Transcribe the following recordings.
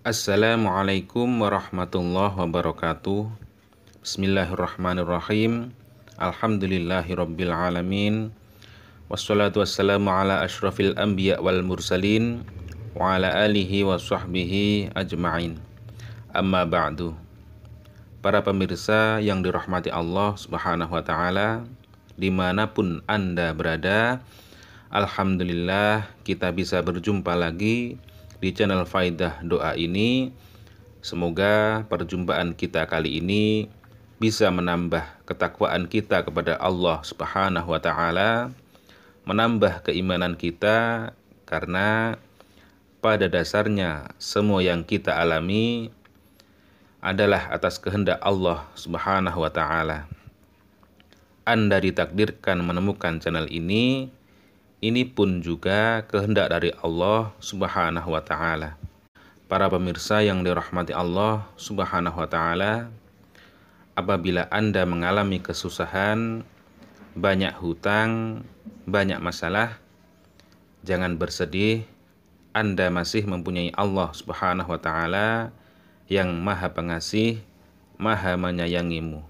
Assalamualaikum warahmatullahi wabarakatuh Bismillahirrahmanirrahim Alhamdulillahirrabbilalamin Wassalatu wassalamu ala ashrafil anbiya wal mursalin Wa ala alihi wa sahbihi ajma'in Amma ba'du Para pemirsa yang dirahmati Allah subhanahu wa ta'ala Dimanapun Anda berada Alhamdulillah kita bisa berjumpa lagi di channel Faidah Doa ini. Semoga perjumpaan kita kali ini bisa menambah ketakwaan kita kepada Allah Subhanahu wa taala, menambah keimanan kita karena pada dasarnya semua yang kita alami adalah atas kehendak Allah Subhanahu wa taala. Anda ditakdirkan menemukan channel ini ini pun juga kehendak dari Allah Subhanahu wa taala. Para pemirsa yang dirahmati Allah Subhanahu wa taala, apabila Anda mengalami kesusahan, banyak hutang, banyak masalah, jangan bersedih, Anda masih mempunyai Allah Subhanahu wa taala yang Maha Pengasih, Maha Menyayangimu.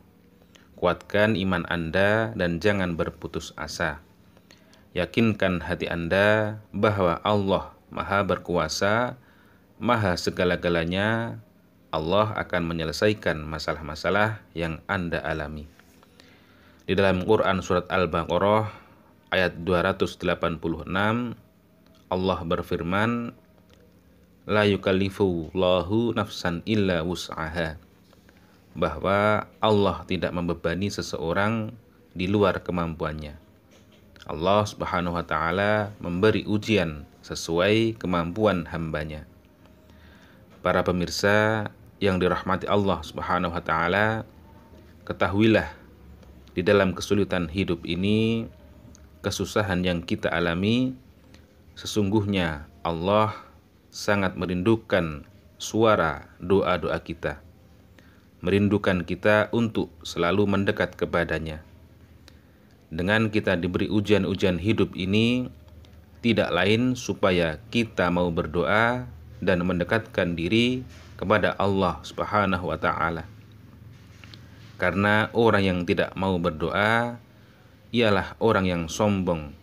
Kuatkan iman Anda dan jangan berputus asa. Yakinkan hati Anda bahwa Allah Maha Berkuasa, Maha segala-galanya. Allah akan menyelesaikan masalah-masalah yang Anda alami. Di dalam Quran surat Al-Baqarah ayat 286 Allah berfirman la yukallifu nafsan illa wus'aha bahwa Allah tidak membebani seseorang di luar kemampuannya. Allah Subhanahu wa taala memberi ujian sesuai kemampuan hambanya. Para pemirsa yang dirahmati Allah Subhanahu wa taala, ketahuilah di dalam kesulitan hidup ini, kesusahan yang kita alami, sesungguhnya Allah sangat merindukan suara doa-doa kita. Merindukan kita untuk selalu mendekat kepadanya dengan kita diberi ujian-ujian hidup ini tidak lain supaya kita mau berdoa dan mendekatkan diri kepada Allah Subhanahu wa taala. Karena orang yang tidak mau berdoa ialah orang yang sombong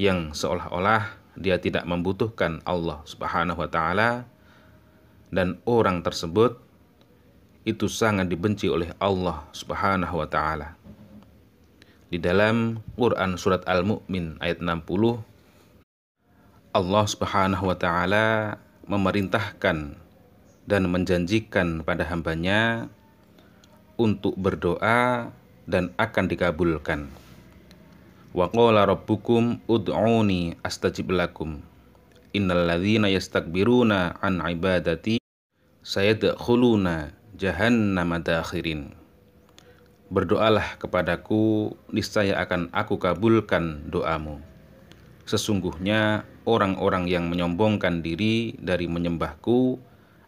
yang seolah-olah dia tidak membutuhkan Allah Subhanahu wa taala dan orang tersebut itu sangat dibenci oleh Allah Subhanahu wa taala. Di dalam Quran surat Al-Mu'min ayat 60 Allah Subhanahu wa taala memerintahkan dan menjanjikan pada hambanya untuk berdoa dan akan dikabulkan. Wa qala rabbukum ud'uni astajib lakum. Innal ladzina yastakbiruna an ibadati sayadkhuluna jahannama dakhirin. Berdoalah kepadaku, niscaya akan aku kabulkan doamu. Sesungguhnya orang-orang yang menyombongkan diri dari menyembahku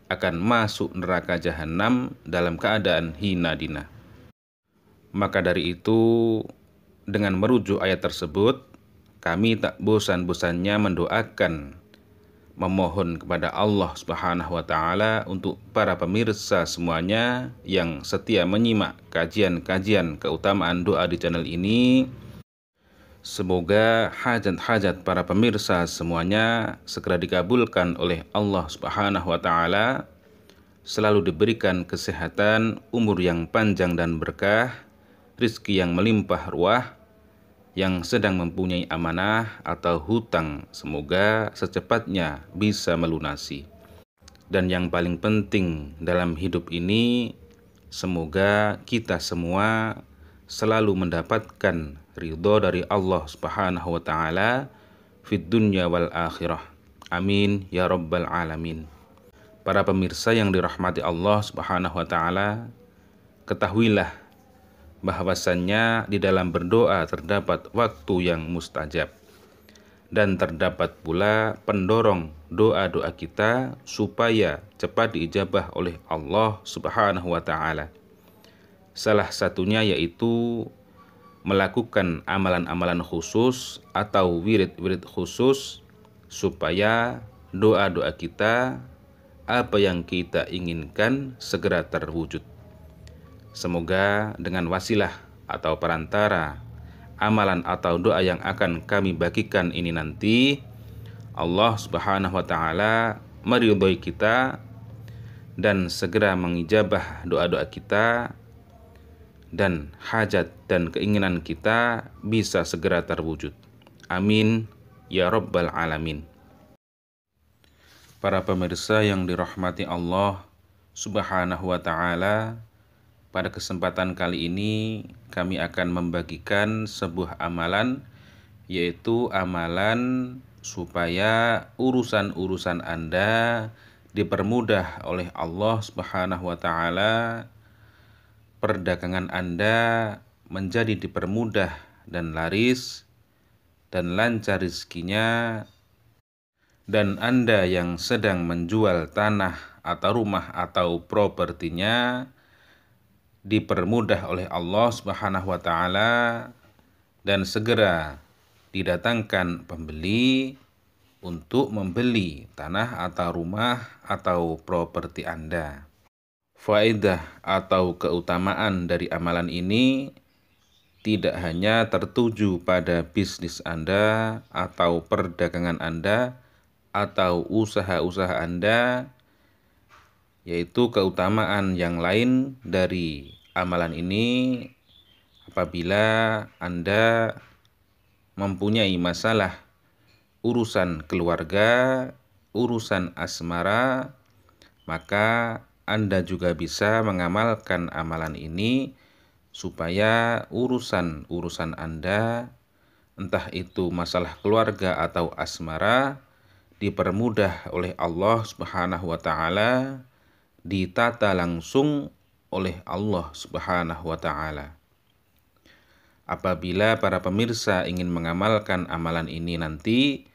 akan masuk neraka jahanam dalam keadaan hina dina. Maka dari itu, dengan merujuk ayat tersebut, kami tak bosan-bosannya mendoakan memohon kepada Allah Subhanahu wa taala untuk para pemirsa semuanya yang setia menyimak kajian-kajian keutamaan doa di channel ini. Semoga hajat-hajat para pemirsa semuanya segera dikabulkan oleh Allah Subhanahu wa taala, selalu diberikan kesehatan, umur yang panjang dan berkah, rizki yang melimpah ruah, yang sedang mempunyai amanah atau hutang, semoga secepatnya bisa melunasi. Dan yang paling penting dalam hidup ini, semoga kita semua selalu mendapatkan ridho dari Allah Subhanahu wa taala fid dunya wal akhirah. Amin ya rabbal alamin. Para pemirsa yang dirahmati Allah Subhanahu wa taala, ketahuilah bahwasannya di dalam berdoa terdapat waktu yang mustajab dan terdapat pula pendorong doa-doa kita supaya cepat diijabah oleh Allah Subhanahu wa taala. Salah satunya yaitu melakukan amalan-amalan khusus atau wirid-wirid khusus supaya doa-doa kita apa yang kita inginkan segera terwujud. Semoga dengan wasilah atau perantara amalan atau doa yang akan kami bagikan ini nanti Allah Subhanahu wa taala meridhoi kita dan segera mengijabah doa-doa kita dan hajat dan keinginan kita bisa segera terwujud. Amin ya rabbal alamin. Para pemirsa yang dirahmati Allah Subhanahu wa taala, pada kesempatan kali ini kami akan membagikan sebuah amalan yaitu amalan supaya urusan-urusan Anda dipermudah oleh Allah Subhanahu wa taala. Perdagangan Anda menjadi dipermudah dan laris dan lancar rezekinya dan Anda yang sedang menjual tanah atau rumah atau propertinya dipermudah oleh Allah Subhanahu wa taala dan segera didatangkan pembeli untuk membeli tanah atau rumah atau properti Anda. Faedah atau keutamaan dari amalan ini tidak hanya tertuju pada bisnis Anda atau perdagangan Anda atau usaha-usaha Anda, yaitu keutamaan yang lain dari amalan ini apabila Anda mempunyai masalah urusan keluarga, urusan asmara, maka Anda juga bisa mengamalkan amalan ini supaya urusan-urusan Anda entah itu masalah keluarga atau asmara dipermudah oleh Allah Subhanahu wa taala ditata langsung oleh Allah Subhanahu wa taala. Apabila para pemirsa ingin mengamalkan amalan ini nanti,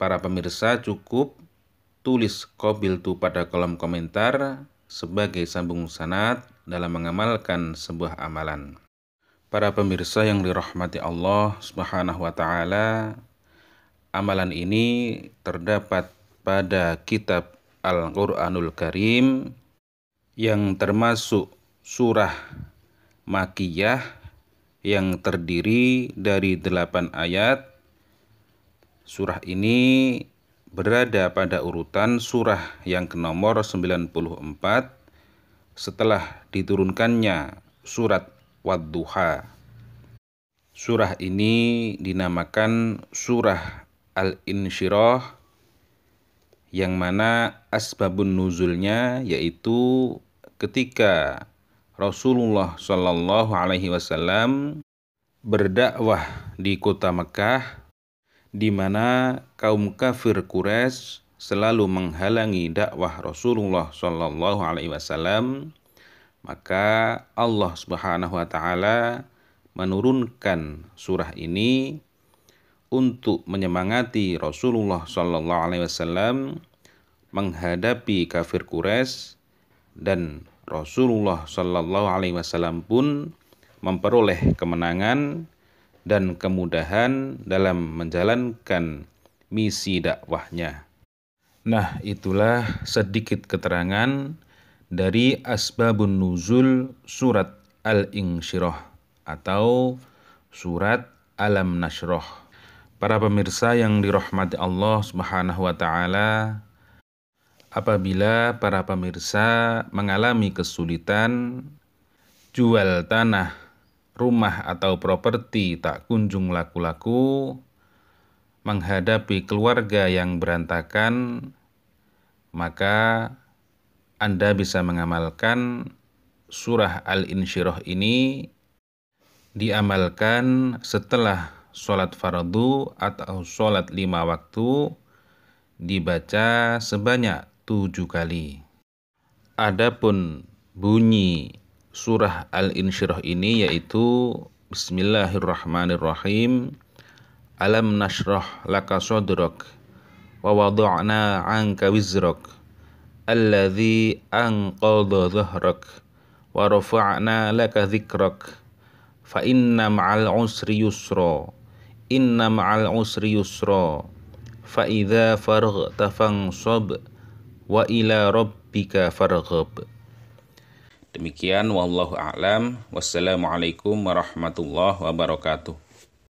para pemirsa cukup tulis tu pada kolom komentar sebagai sambung sanat dalam mengamalkan sebuah amalan. Para pemirsa yang dirahmati Allah Subhanahu wa taala, amalan ini terdapat pada kitab Al-Qur'anul Karim yang termasuk surah makiyah yang terdiri dari delapan ayat. Surah ini berada pada urutan surah yang ke nomor 94 setelah diturunkannya surat Wadduha. Surah ini dinamakan surah Al-Insyirah yang mana asbabun nuzulnya yaitu ketika Rasulullah Shallallahu Alaihi Wasallam berdakwah di kota Mekah, di mana kaum kafir Quraisy selalu menghalangi dakwah Rasulullah Shallallahu Alaihi Wasallam, maka Allah Subhanahu Wa Taala menurunkan surah ini untuk menyemangati Rasulullah Shallallahu Alaihi Wasallam menghadapi kafir Quraisy dan Rasulullah Shallallahu Alaihi Wasallam pun memperoleh kemenangan dan kemudahan dalam menjalankan misi dakwahnya. Nah, itulah sedikit keterangan dari asbabun nuzul surat Al-Insyirah atau surat Alam Nasroh. Para pemirsa yang dirahmati Allah Subhanahu wa taala, apabila para pemirsa mengalami kesulitan jual tanah, rumah atau properti tak kunjung laku-laku, menghadapi keluarga yang berantakan, maka Anda bisa mengamalkan surah Al-Insyirah ini diamalkan setelah sholat fardu atau sholat lima waktu dibaca sebanyak tujuh kali. Adapun bunyi surah Al-Insyirah ini yaitu Bismillahirrahmanirrahim Alam nashrah laka sodrok Wa wadu'na anka wizrok Alladhi anqadha dhahrak Wa rafa'na laka dhikrak Fa inna ma'al usri yusra Inna ma'al usri yusra Fa idha farghta wa ila rabbika farghab. Demikian wallahu a'lam. Wassalamualaikum warahmatullahi wabarakatuh.